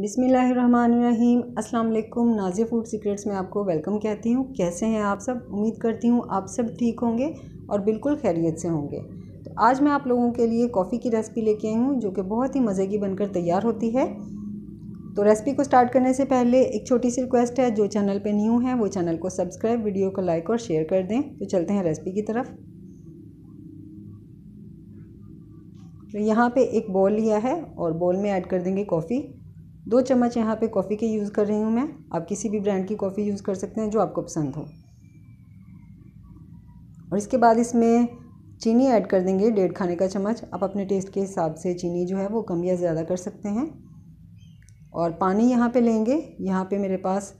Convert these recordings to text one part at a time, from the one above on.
बिसमीम अल्लाम Nazia food secrets में आपको वेलकम कहती हूँ कैसे हैं आप सब उम्मीद करती हूँ आप सब ठीक होंगे और बिल्कुल खैरियत से होंगे तो आज मैं आप लोगों के लिए कॉफ़ी की रेसिपी लेके आई हूँ जो कि बहुत ही मज़े की बनकर तैयार होती है तो रेसिपी को स्टार्ट करने से पहले एक छोटी सी रिक्वेस्ट है जो चैनल पर न्यू है वो चैनल को सब्सक्राइब वीडियो को लाइक और शेयर कर दें तो चलते हैं रेसिपी की तरफ तो यहाँ पर एक बॉल लिया है और बॉल में ऐड कर देंगे कॉफ़ी दो चम्मच यहाँ पे कॉफ़ी के यूज़ कर रही हूँ मैं आप किसी भी ब्रांड की कॉफ़ी यूज़ कर सकते हैं जो आपको पसंद हो और इसके बाद इसमें चीनी ऐड कर देंगे डेढ़ खाने का चम्मच आप अपने टेस्ट के हिसाब से चीनी जो है वो कम या ज़्यादा कर सकते हैं और पानी यहाँ पे लेंगे यहाँ पे मेरे पास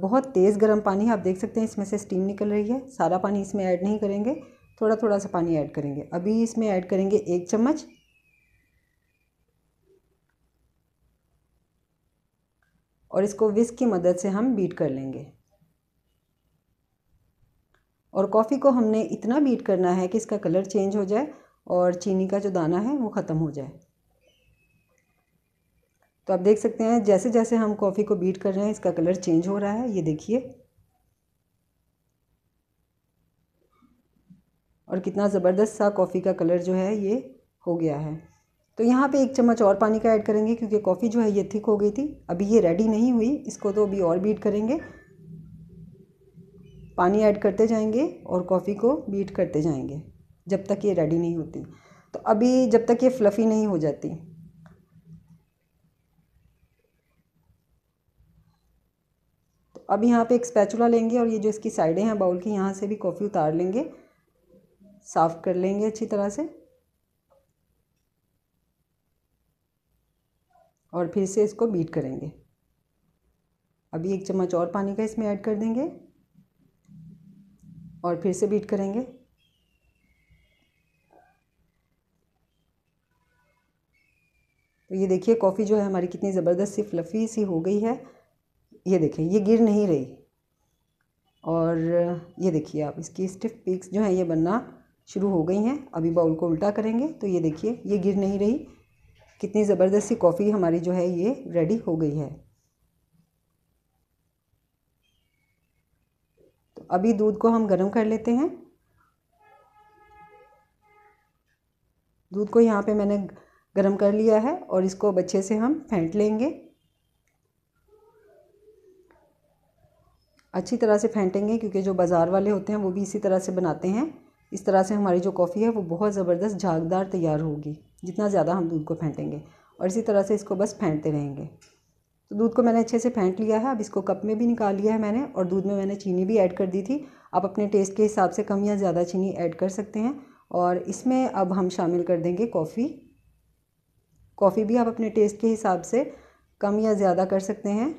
बहुत तेज़ गर्म पानी है आप देख सकते हैं इसमें से स्टीम निकल रही है सारा पानी इसमें ऐड नहीं करेंगे थोड़ा थोड़ा सा पानी ऐड करेंगे अभी इसमें ऐड करेंगे एक चम्मच और इसको विस्क की मदद से हम बीट कर लेंगे और कॉफ़ी को हमने इतना बीट करना है कि इसका कलर चेंज हो जाए और चीनी का जो दाना है वो ख़त्म हो जाए तो आप देख सकते हैं जैसे जैसे हम कॉफ़ी को बीट कर रहे हैं इसका कलर चेंज हो रहा है ये देखिए और कितना ज़बरदस्त सा कॉफ़ी का कलर जो है ये हो गया है तो यहाँ पे एक चम्मच और पानी का ऐड करेंगे क्योंकि कॉफ़ी जो है ये थिक हो गई थी अभी ये रेडी नहीं हुई इसको तो अभी और बीट करेंगे पानी ऐड करते जाएंगे और कॉफ़ी को बीट करते जाएंगे जब तक ये रेडी नहीं होती तो अभी जब तक ये फ्लफ़ी नहीं हो जाती तो अब यहाँ पे एक स्पैचुला लेंगे और ये जो इसकी साइडें हैं बाउल की यहाँ से भी कॉफ़ी उतार लेंगे साफ़ कर लेंगे अच्छी तरह से और फिर से इसको बीट करेंगे अभी एक चम्मच और पानी का इसमें ऐड कर देंगे और फिर से बीट करेंगे तो ये देखिए कॉफ़ी जो है हमारी कितनी ज़बरदस्त सी फ्लफ़ी सी हो गई है ये देखिए ये गिर नहीं रही और ये देखिए आप इसकी स्टिफ पीक्स जो हैं ये बनना शुरू हो गई हैं अभी बाउल को उल्टा करेंगे तो ये देखिए ये गिर नहीं रही कितनी ज़बरदस्त सी कॉफ़ी हमारी जो है ये रेडी हो गई है तो अभी दूध को हम गर्म कर लेते हैं दूध को यहाँ पे मैंने गर्म कर लिया है और इसको अच्छे से हम फेंट लेंगे अच्छी तरह से फेंटेंगे क्योंकि जो बाज़ार वाले होते हैं वो भी इसी तरह से बनाते हैं इस तरह से हमारी जो कॉफ़ी है वो बहुत ज़बरदस्त झागदार तैयार होगी जितना ज़्यादा हम दूध को फेंटेंगे और इसी तरह से इसको बस फेंटते रहेंगे तो दूध को मैंने अच्छे से फेंट लिया है अब इसको कप में भी निकाल लिया है मैंने और दूध में मैंने चीनी भी ऐड कर दी थी आप अपने टेस्ट के हिसाब से कम या ज़्यादा चीनी ऐड कर सकते हैं और इसमें अब हम शामिल कर देंगे कॉफ़ी कॉफ़ी भी आप अपने टेस्ट के हिसाब से कम या ज़्यादा कर सकते हैं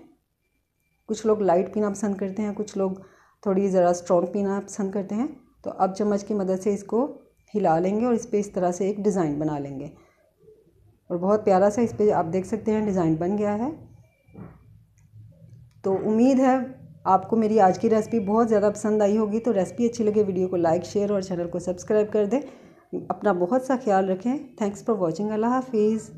कुछ लोग लाइट पीना पसंद करते हैं कुछ लोग थोड़ी ज़रा स्ट्रॉन्ग पीना पसंद करते हैं तो अब चम्मच की मदद से इसको हिला लेंगे और इस पर इस तरह से एक डिज़ाइन बना लेंगे और बहुत प्यारा सा इस पर आप देख सकते हैं डिज़ाइन बन गया है तो उम्मीद है आपको मेरी आज की रेसिपी बहुत ज़्यादा पसंद आई होगी तो रेसिपी अच्छी लगे वीडियो को लाइक शेयर और चैनल को सब्सक्राइब कर दें अपना बहुत सा ख्याल रखें थैंक्स फॉर वॉचिंग अल्लाह हाफिज़